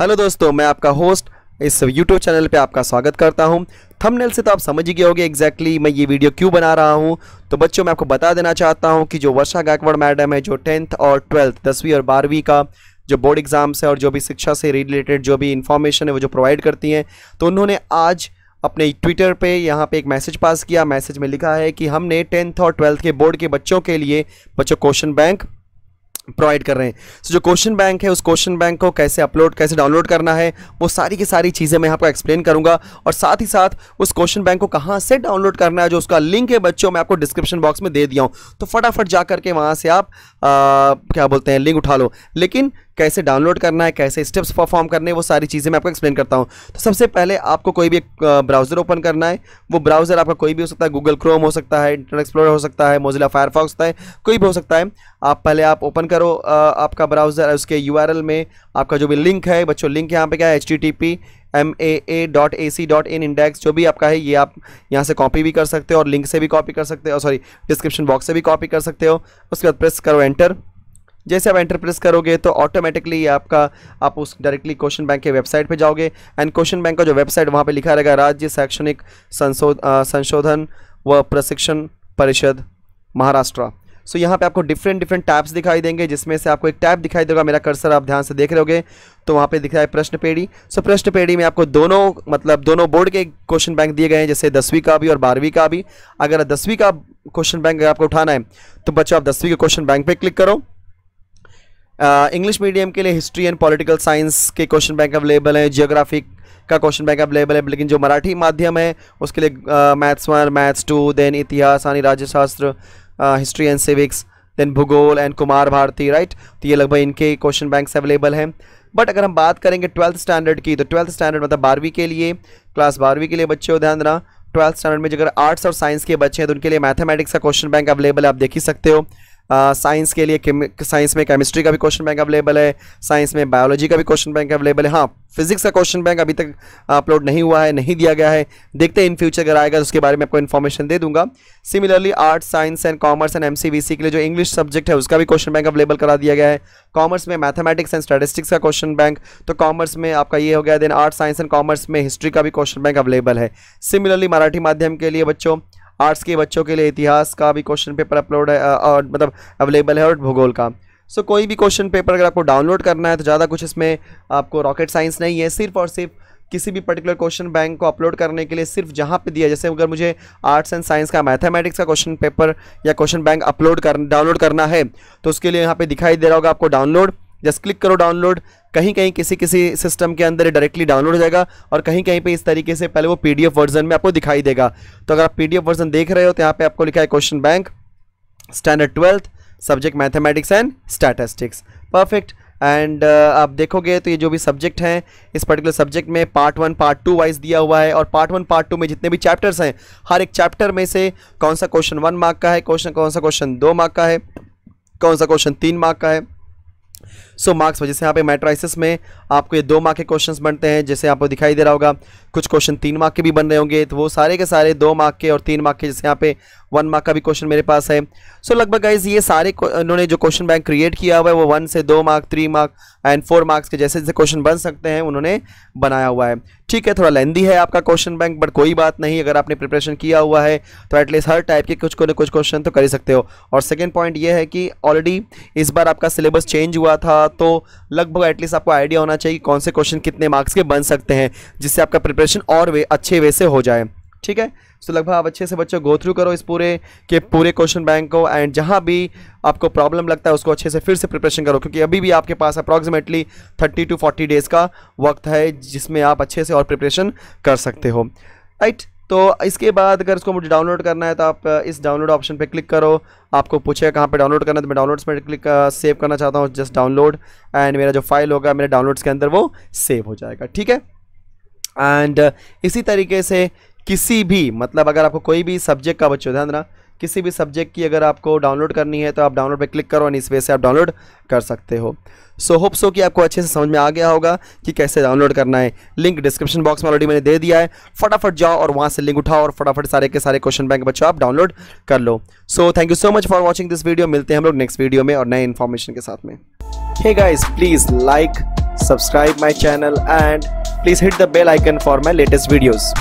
hello दोस्तों मैं आपका होस्ट इस यूट्यूब चैनल पे आपका स्वागत करता हूँ थंबनेल से तो आप समझ ही गए होंगे एग्जैक्टली मैं ये वीडियो क्यों बना रहा हूँ तो बच्चों मैं आपको बता देना चाहता हूँ कि जो वर्षा गायकवाड़ मैडम है जो टेंथ और ट्वेल्थ दसवीं और बारहवीं का जो बोर्ड एग्ज़ाम्स है और जो भी शिक्षा से रिलेटेड जो भी इन्फॉर्मेशन है वो जो प्रोवाइड करती हैं तो उन्होंने आज अपने ट्विटर पे यहाँ पे एक मैसेज पास किया मैसेज में लिखा है कि हमने टेंथ और ट्वेल्थ के बोर्ड के बच्चों के लिए बच्चों क्वेश्चन बैंक प्रोवाइड कर रहे हैं सो so, जो क्वेश्चन बैंक है उस क्वेश्चन बैंक को कैसे अपलोड कैसे डाउनलोड करना है वो सारी की सारी चीज़ें मैं आपको एक्सप्लेन करूंगा और साथ ही साथ उस क्वेश्चन बैंक को कहाँ से डाउनलोड करना है जो उसका लिंक है बच्चों मैं आपको डिस्क्रिप्शन बॉक्स में दे दिया हूँ तो फटाफट जा करके वहाँ से आप आ, क्या बोलते हैं लिंक उठा लो लेकिन कैसे डाउनलोड करना है कैसे स्टेप्स परफॉर्म करने वो सारी चीज़ें मैं आपको एक्सप्लेन करता हूँ तो सबसे पहले आपको कोई भी एक ब्राउज़र ओपन करना है वो ब्राउज़र आपका कोई भी हो सकता है गूगल क्रोम हो सकता है इंटरनेट एक्सप्लोर हो सकता है मोजिला फायरफॉक्स होता है कोई भी हो सकता है आप पहले आप ओपन करो आपका ब्राउज़र उसके यू में आपका जो भी लिंक है बच्चों लिंक यहाँ पर क्या है H T M A A dot A C dot in index जो भी आपका है ये आप यहाँ से कॉपी भी कर सकते हो और लिंक से भी कॉपी कर सकते हो सॉरी डिस्क्रिप्शन बॉक्स से भी कॉपी कर सकते हो उसके बाद प्रेस करो एंटर जैसे आप एंटर प्रेस करोगे तो ऑटोमेटिकली आपका आप उस डायरेक्टली क्वेश्चन बैंक के वेबसाइट पे जाओगे एंड क्वेश्चन बैंक का जो वेबसाइट वहाँ पे लिखा रहेगा राज्य शैक्षणिक संशोधन व प्रशिक्षण परिषद महाराष्ट्र सो so, यहाँ पे आपको डिफरेंट डिफरेंट टैब्स दिखाई देंगे जिसमें से आपको एक टैब दिखाई देगा मेरा कर्सर आप ध्यान से देख रहे होगे तो वहाँ पे दिख रहा है प्रश्न पेड़ी सो so, प्रश्न पेड़ी में आपको दोनों मतलब दोनों बोर्ड के क्वेश्चन बैंक दिए गए हैं जैसे दसवीं का भी और बारहवीं का भी अगर दसवीं का क्वेश्चन बैंक आपको उठाना है तो बच्चों आप दसवीं के क्वेश्चन बैंक पर क्लिक करो इंग्लिश मीडियम के लिए हिस्ट्री एंड पॉलिटिकल साइंस के क्वेश्चन बैंक अवेलेबल हैं जियोग्राफिक का क्वेश्चन बैंक अवेलेबल है लेकिन जो मराठी माध्यम है उसके लिए maths one maths two then इतिहास यानी राज्यशास्त्र हिस्ट्री एंड सिविक्स देन भूगोल एंड कुमार भारती राइट तो ये लगभग इनके क्वेश्चन बैंक्स अवेलेबल हैं बट अगर हम बात करेंगे ट्वेल्थ स्टैंडर्ड की तो ट्वेल्थ स्टैंडर्ड मतलब बारहवीं के लिए क्लास बारहवीं के लिए बच्चे ध्यान देना ट्वेल्थ स्टैंडर्ड में जगह आर्ट्स और साइंस के बच्चे हैं तो उनके लिए मैथमेटिक्स का क्वेश्चन बैंक अवेलेबल है आप देख ही सकते हो साइंस के लिए साइंस में केमिस्ट्री का भी क्वेश्चन बैंक अवेलेबल है साइंस में बायोलॉजी का भी क्वेश्चन बैंक अवेलेबल है हाँ फिजिक्स का क्वेश्चन बैंक अभी तक अपलोड नहीं हुआ है नहीं दिया गया है देखते हैं इन फ्यूचर अगर आएगा तो उसके बारे में आपको इन्फॉर्मेशन दे दूंगा similarly arts science and commerce and M के लिए जो इंग्लिश सब्जेक्ट है उसका भी क्वेश्चन बैंक अवेलेबल करा दिया गया है कॉमर्स में मैथमेटिक्स एंड स्टेटिस्टिक्स का क्वेश्चन बैंक तो कॉमर्स में आपका ये हो गया then arts science and commerce में हिस्ट्री का भी क्वेश्चन बैंक अवेलेबल है सिमिलरली मराठी माध्यम के लिए बच्चों आर्ट्स के बच्चों के लिए इतिहास का भी क्वेश्चन पेपर अपलोड है और मतलब अवेलेबल है और भूगोल का सो so, कोई भी क्वेश्चन पेपर अगर आपको डाउनलोड करना है तो ज़्यादा कुछ इसमें आपको रॉकेट साइंस नहीं है सिर्फ और सिर्फ किसी भी पर्टिकुलर क्वेश्चन बैंक को अपलोड करने के लिए सिर्फ जहाँ पे दिया जैसे अगर मुझे आर्ट्स एंड साइंस का मैथमेटिक्स का क्वेश्चन पेपर या क्वेश्चन बैंक अपलोड कर डाउनलोड करना है तो उसके लिए यहाँ पे दिखाई दे रहा होगा आपको डाउनलोड जस्ट क्लिक करो डाउनलोड कहीं कहीं किसी किसी सिस्टम के अंदर डायरेक्टली डाउनलोड हो जाएगा और कहीं कहीं पे इस तरीके से पहले वो पीडीएफ वर्जन में आपको दिखाई देगा तो अगर आप पीडीएफ वर्जन देख रहे हो तो यहाँ पे आपको लिखा है question bank standard twelfth subject mathematics and statistics perfect and आप देखोगे तो ये जो भी सब्जेक्ट हैं इस पर्टिकुलर सब्जेक्ट में part one part two wise दिया हुआ है और पार्ट वन पार्ट टू में जितने भी चैप्टर्स हैं हर एक चैप्टर में से कौन सा क्वेश्चन वन मार्क का है क्वेश्चन कौन सा क्वेश्चन दो मार्क का है कौन सा क्वेश्चन तीन मार्क का है सो मार्क्स वजह से यहाँ पे मेट्राइसिस में आपको ये दो मार्क के क्वेश्चंस बनते हैं जैसे आपको दिखाई दे रहा होगा कुछ क्वेश्चन तीन मार्क के भी बन रहे होंगे तो वो सारे के सारे दो मार्क के और तीन मार्क के जैसे यहाँ पे वन मार्क का भी क्वेश्चन मेरे पास है सो so, लगभग गाइज ये सारे उन्होंने जो क्वेश्चन बैंक क्रिएट किया हुआ है वो वन से दो mark three mark and four marks के जैसे जैसे क्वेश्चन बन सकते हैं उन्होंने बनाया हुआ है ठीक है थोड़ा लेंदी है आपका क्वेश्चन बैंक बट कोई बात नहीं अगर आपने प्रिपरेशन किया हुआ है तो एटलीस्ट हर टाइप के कुछ को कुछ क्वेश्चन तो कर ही सकते हो और सेकेंड पॉइंट ये है कि ऑलरेडी इस बार आपका सिलेबस चेंज हुआ था तो लगभग एटलीस्ट आपको आइडिया होना चाहिए कौन से क्वेश्चन कितने मार्क्स के बन सकते हैं जिससे आपका प्रिपरेशन और वे अच्छे वे से हो जाए ठीक है सो तो लगभग आप अच्छे से बच्चों गो थ्रू करो इस पूरे के पूरे क्वेश्चन बैंक को एंड जहाँ भी आपको प्रॉब्लम लगता है उसको अच्छे से फिर से प्रिपरेशन करो क्योंकि अभी भी आपके पास approximately thirty to forty days का वक्त है जिसमें आप अच्छे से और प्रिपरेशन कर सकते हो राइट तो इसके बाद अगर इसको मुझे डाउनलोड करना है तो आप uh, इस डाउनलोड ऑप्शन पे क्लिक करो आपको पूछे कहाँ पे डाउनलोड करना है तो मैं डाउनलोड्स में क्लिक सेव uh, करना चाहता हूँ जस्ट डाउनलोड एंड मेरा जो फाइल होगा मेरे डाउनलोड्स के अंदर वो सेव हो जाएगा ठीक है एंड uh, इसी तरीके से किसी भी मतलब अगर आपको कोई भी सब्जेक्ट का बच्चों ध्यान देना किसी भी सब्जेक्ट की अगर आपको डाउनलोड करनी है तो आप डाउनलोड पर क्लिक करो और इस वे से आप डाउनलोड कर सकते हो सो होप सो कि आपको अच्छे से समझ में आ गया होगा कि कैसे डाउनलोड करना है लिंक डिस्क्रिप्शन बॉक्स में ऑलरेडी मैंने दे दिया है फटाफट जाओ और वहाँ से लिंक उठाओ और फटाफट सारे के सारे क्वेश्चन बैंक बच्चों आप डाउनलोड कर लो so thank you so much for watching this video मिलते हैं हम लोग नेक्स्ट वीडियो में और नए इन्फॉर्मेशन के साथ में hey guys please like subscribe my channel and please hit the bell icon for my latest videos